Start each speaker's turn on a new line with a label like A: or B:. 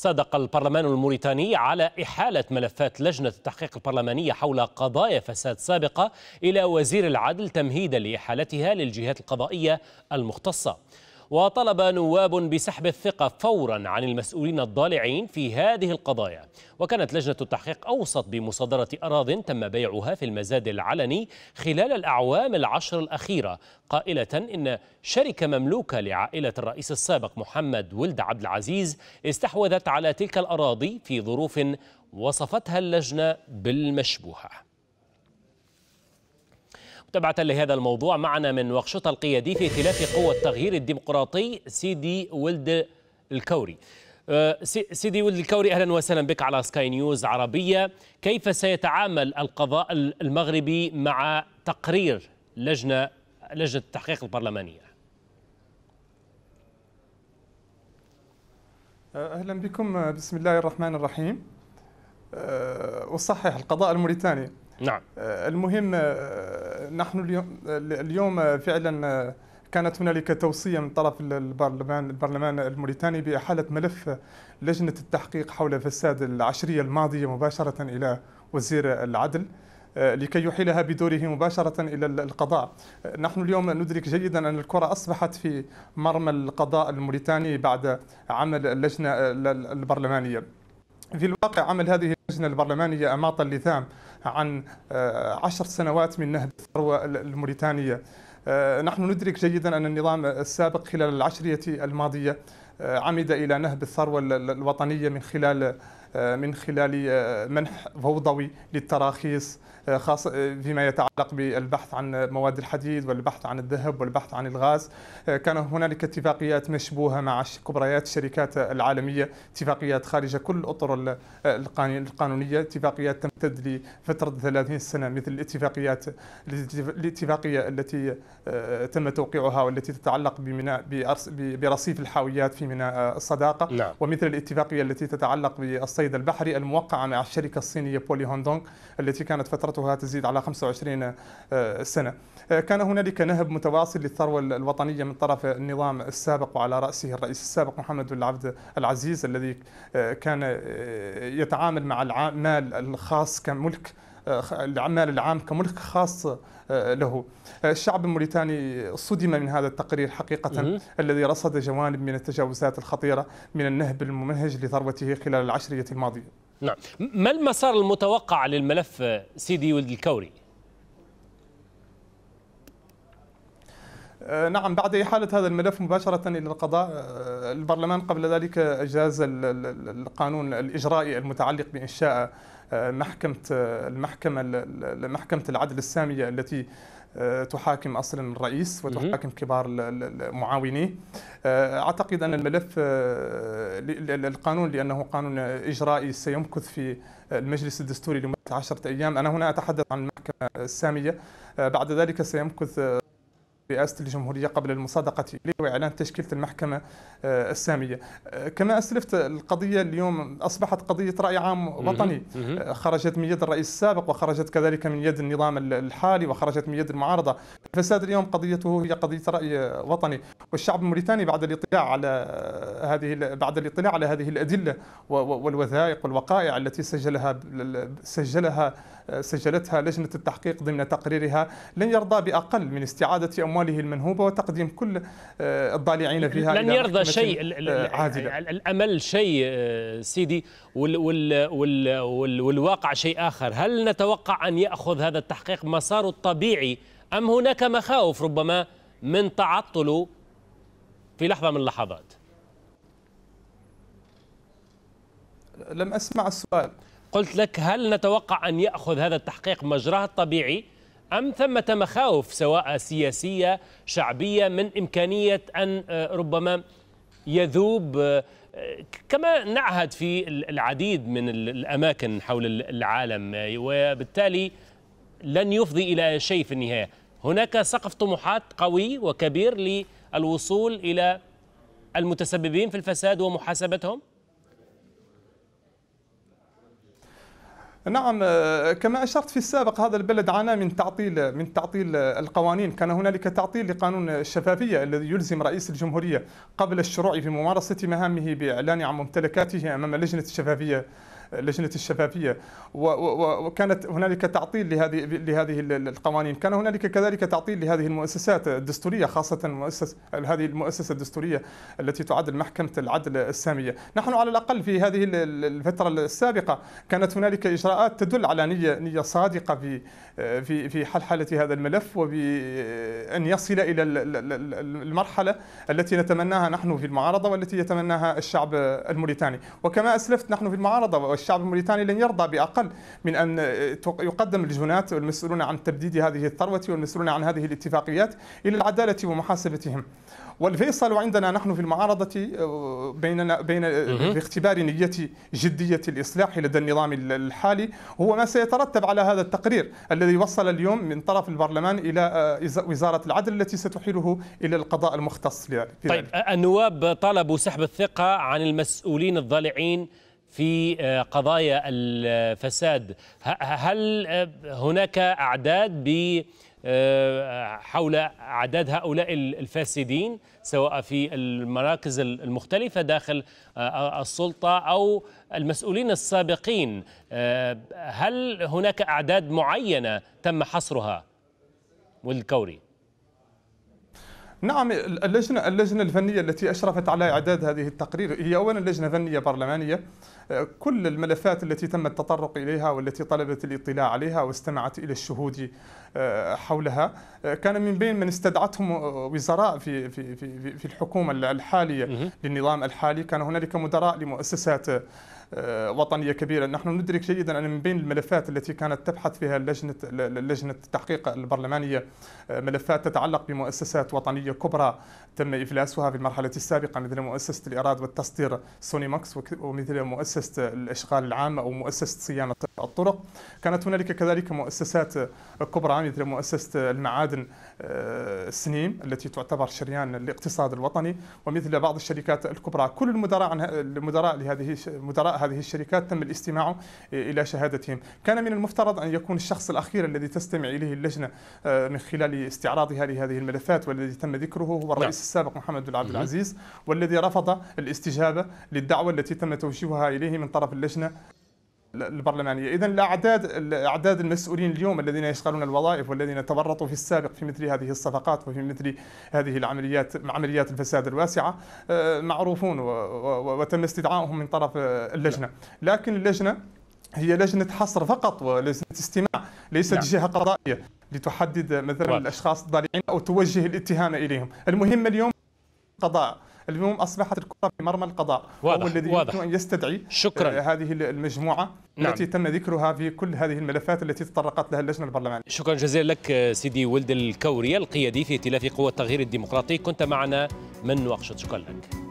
A: صادق البرلمان الموريتاني على إحالة ملفات لجنة التحقيق البرلمانية حول قضايا فساد سابقة إلى وزير العدل تمهيدا لإحالتها للجهات القضائية المختصة وطلب نواب بسحب الثقة فورا عن المسؤولين الضالعين في هذه القضايا وكانت لجنة التحقيق أوصت بمصادرة أراض تم بيعها في المزاد العلني خلال الأعوام العشر الأخيرة قائلة إن شركة مملوكة لعائلة الرئيس السابق محمد ولد عبد العزيز استحوذت على تلك الأراضي في ظروف وصفتها اللجنة بالمشبوهة متابعة لهذا الموضوع معنا من وقشطة القيادي في ائتلاف قوة التغيير الديمقراطي سيدي ولد الكوري أه، سيدي ولد الكوري أهلا وسهلا بك على سكاي نيوز عربية كيف سيتعامل القضاء المغربي مع تقرير لجنة لجنة التحقيق البرلمانية
B: أه، أهلا بكم أه، بسم الله الرحمن الرحيم أصحح وصحح القضاء الموريتاني نعم المهم نحن اليوم فعلا كانت هنالك توصية من طرف البرلمان البرلمان الموريتاني بإحالة ملف لجنة التحقيق حول فساد العشرية الماضية مباشرة إلى وزير العدل آه، لكي يحيلها بدوره مباشرة إلى القضاء آه، نحن اليوم ندرك جيدا أن الكرة أصبحت في مرمى القضاء الموريتاني بعد عمل اللجنة آه، البرلمانية في الواقع عمل هذه اللجنة البرلمانية أماط اللثام عن آه، عشر سنوات من نهب الثروة الموريتانية آه، نحن ندرك جيدا أن النظام السابق خلال العشرية الماضية آه، عمد إلى نهب الثروة الوطنية من خلال آه، من خلال آه، منح فوضوي للتراخيص آه، خاصة فيما يتعلق بالبحث عن مواد الحديد والبحث عن الذهب والبحث عن الغاز كان هنالك اتفاقيات مشبوهة مع كبريات الشركات العالمية اتفاقيات خارج كل أطر القانونية اتفاقيات تمتد لفترة 30 سنة مثل الاتفاقيات الاتفاقية التي آه، تم توقيعها والتي تتعلق بميناء برصيف الحاويات في ميناء الصداقة لا. نعم. ومثل الاتفاقية التي تتعلق بالصيد البحري الموقعة مع الشركة الصينية بولي هوندونغ التي كانت فترتها تزيد على 25 آه، سنة آه، كان هنالك نهب متواصل للثروة الوطنية من طرف النظام السابق وعلى رأسه الرئيس السابق محمد بن عبد العزيز الذي كان يتعامل مع المال الخاص خاص كملك العمال آه، العام كملك خاص آه، له آه، الشعب الموريتاني صدم من هذا التقرير حقيقة الذي رصد جوانب من التجاوزات الخطيرة من النهب الممهج لثروته
A: خلال العشرية الماضية نعم ما المسار المتوقع للملف سيدي ولد الكوري؟ نعم بعد
B: إحالة هذا الملف مباشرة إلى القضاء البرلمان قبل ذلك أجاز القانون الإجرائي المتعلق بإنشاء محكمة المحكمة محكمة العدل السامية التي آه، تحاكم اصلا الرئيس وتحاكم كبار معاونيه آه، اعتقد ان الملف آه، القانون لانه قانون اجرائي سيمكث في المجلس الدستوري لمده عشرة ايام انا هنا اتحدث عن المحكمه الساميه بعد ذلك سيمكث رئاسة الجمهورية قبل المصادقة إليه وإعلان تشكيلة المحكمة آه، السامية آه، كما أسلفت القضية اليوم أصبحت قضية رأي عام وطني آه، خرجت من يد الرئيس السابق وخرجت كذلك من يد النظام الحالي وخرجت من يد المعارضة الفساد اليوم قضيته هي قضية رأي وطني والشعب الموريتاني بعد الاطلاع على هذه بعد الاطلاع على هذه الأدلة والوثائق والوقائع التي سجلها سجلها سجلتها لجنة التحقيق ضمن تقريرها لن يرضى بأقل من استعادة أمواله المنهوبة وتقديم كل
A: آه، الضالعين فيها لن يرضى شيء آه، عادلة. الأمل شيء آه، سيدي وال وال وال وال والواقع شيء آخر هل نتوقع أن يأخذ هذا التحقيق مساره الطبيعي أم هناك مخاوف ربما من تعطله في لحظة من اللحظات لم أسمع السؤال قلت لك هل نتوقع أن يأخذ هذا التحقيق مجراه الطبيعي أم ثمة مخاوف سواء سياسية شعبية من إمكانية أن آه، ربما يذوب آه، كما نعهد في العديد من الأماكن حول العالم آه، وبالتالي لن يفضي إلى شيء في النهاية هناك سقف طموحات قوي وكبير للوصول إلى المتسببين في الفساد ومحاسبتهم
B: نعم آه، كما اشرت في السابق هذا البلد عانى من تعطيل من تعطيل القوانين، كان هنالك تعطيل لقانون الشفافيه الذي يلزم رئيس الجمهوريه قبل الشروع في ممارسه مهامه باعلان عن ممتلكاته امام لجنه الشفافيه لجنه الشفافيه وكانت هنالك تعطيل لهذه لهذه القوانين كان هنالك كذلك تعطيل لهذه المؤسسات الدستوريه خاصه مؤسسه هذه المؤسسه الدستوريه التي تعد محكمه العدل الساميه نحن على الاقل في هذه الفتره السابقه كانت هنالك اجراءات تدل على نيه نيه صادقه في في في حل حاله هذا الملف وبان يصل الى المرحله التي نتمناها نحن في المعارضه والتي يتمناها الشعب الموريتاني وكما اسلفت نحن في المعارضه والشعب الموريتاني لن يرضى باقل من ان آه، يقدم الجنات والمسؤولون عن تبديد هذه الثروه والمسؤولون عن هذه الاتفاقيات الى العداله ومحاسبتهم. والفيصل عندنا نحن في المعارضة آه، بيننا بين آه، باختبار نية جدية الإصلاح لدى النظام الحالي هو ما سيترتب على هذا التقرير الذي وصل اليوم من طرف البرلمان إلى وزارة العدل التي ستحيله إلى القضاء المختص لذلك
A: طيب النواب طالبوا سحب الثقة عن المسؤولين الضالعين في آه، قضايا الفساد هل آه، هناك أعداد آه، حول أعداد هؤلاء الفاسدين سواء في المراكز المختلفة داخل السلطة أو المسؤولين السابقين هل هناك أعداد معينة تم حصرها والكوري نعم
B: اللجنة اللجنة الفنية التي أشرفت على إعداد هذه التقرير هي أولا لجنة فنية برلمانية كل الملفات التي تم التطرق إليها والتي طلبت الاطلاع عليها واستمعت إلى الشهود آه، حولها آه، كان من بين من استدعتهم آه، وزراء في في في, في الحكومة الحالية للنظام الحالي كان هنالك مدراء لمؤسسات آه، وطنيه كبيره نحن ندرك جيدا ان من بين الملفات التي كانت تبحث فيها لجنه لجنه التحقيق البرلمانيه آه، ملفات تتعلق بمؤسسات وطنيه كبرى تم افلاسها في المرحله السابقه مثل مؤسسه الايراد والتصدير سونيماكس ومثل مؤسسه الاشغال العام او مؤسسه صيانه الطرق كانت هنالك كذلك مؤسسات كبرى مثل مؤسسه المعادن آه، سنيم التي تعتبر شريان الاقتصاد الوطني ومثل بعض الشركات الكبرى كل المدراء عن المدراء لهذه مدراء هذه الشركات تم الاستماع إلى شهادتهم كان من المفترض أن يكون الشخص الأخير الذي تستمع إليه اللجنة آه، من خلال استعراضها لهذه الملفات والذي تم ذكره هو نعم. الرئيس السابق محمد بن عبد العزيز والذي رفض الاستجابة للدعوة التي تم توجيهها إليه من طرف اللجنة البرلمانيه، اذا الاعداد اعداد المسؤولين اليوم الذين يشغلون الوظائف والذين تورطوا في السابق في مثل هذه الصفقات وفي مثل هذه العمليات عمليات الفساد الواسعه آه، معروفون وتم استدعائهم من طرف آه، اللجنه، نعم. لكن اللجنه هي لجنه حصر فقط ولجنه استماع ليست نعم. جهه قضائيه لتحدد مثلا الاشخاص الضالعين او توجه الاتهام اليهم، المهم اليوم قضاء اليوم أصبحت الكرة في مرمى القضاء واضح هو الذي واضح. يمكن أن يستدعي شكرا آه، هذه المجموعة نعم. التي تم ذكرها في كل هذه الملفات التي تطرقت لها اللجنة
A: البرلمانية شكرا جزيلا لك آه، سيدي ولد الكوري القيادي في ائتلاف قوى التغيير الديمقراطي كنت معنا من نواقشط شكرا لك